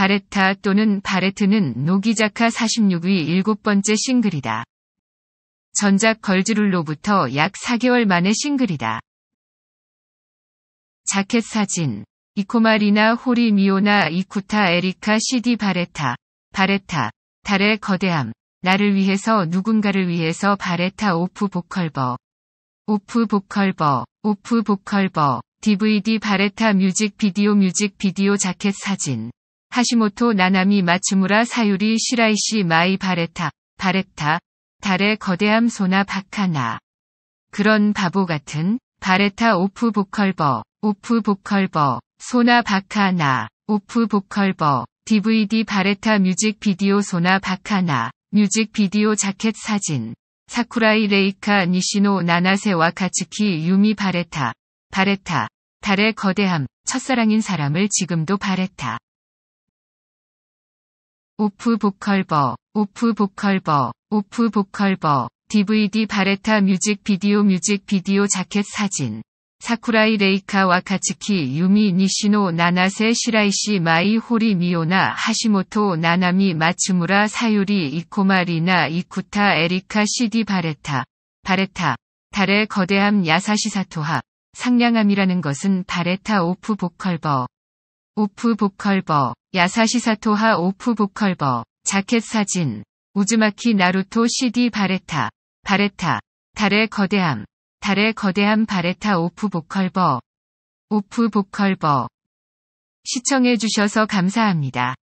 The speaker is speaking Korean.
바레타 또는 바레트는 노기자카 46위 7번째 싱글이다. 전작 걸즈룰로부터 약 4개월 만의 싱글이다. 자켓 사진 이코마리나 호리 미오나 이쿠타 에리카 시디 바레타 바레타 달의 거대함 나를 위해서 누군가를 위해서 바레타 오프 보컬버 오프 보컬버 오프 보컬버 DVD 바레타 뮤직 비디오 뮤직 비디오 자켓 사진 하시모토 나나미 마츠무라 사유리 시라이시 마이 바레타, 바레타, 달의 거대함 소나 바카나. 그런 바보 같은, 바레타 오프 보컬버, 오프 보컬버, 소나 바카나, 오프 보컬버, DVD 바레타 뮤직 비디오 소나 바카나, 뮤직 비디오 자켓 사진, 사쿠라이 레이카 니시노 나나세와 카츠키 유미 바레타, 바레타, 달의 거대함, 첫사랑인 사람을 지금도 바레타. 오프 보컬버, 오프 보컬버, 오프 보컬버, DVD 바레타 뮤직 비디오 뮤직 비디오 자켓 사진. 사쿠라이 레이카 와카츠키 유미 니시노 나나세 시라이시 마이 호리 미오나 하시모토 나나미 마츠무라 사유리 이코마리나 이쿠타 에리카 시디 바레타. 바레타. 달의 거대함 야사시사토하. 상냥함이라는 것은 바레타 오프 보컬버. 오프 보컬버. 야사시사토하 오프 보컬버 자켓 사진 우즈마키 나루토 CD 바레타 바레타 달의 거대함 달의 거대함 바레타 오프 보컬버 오프 보컬버 시청해주셔서 감사합니다.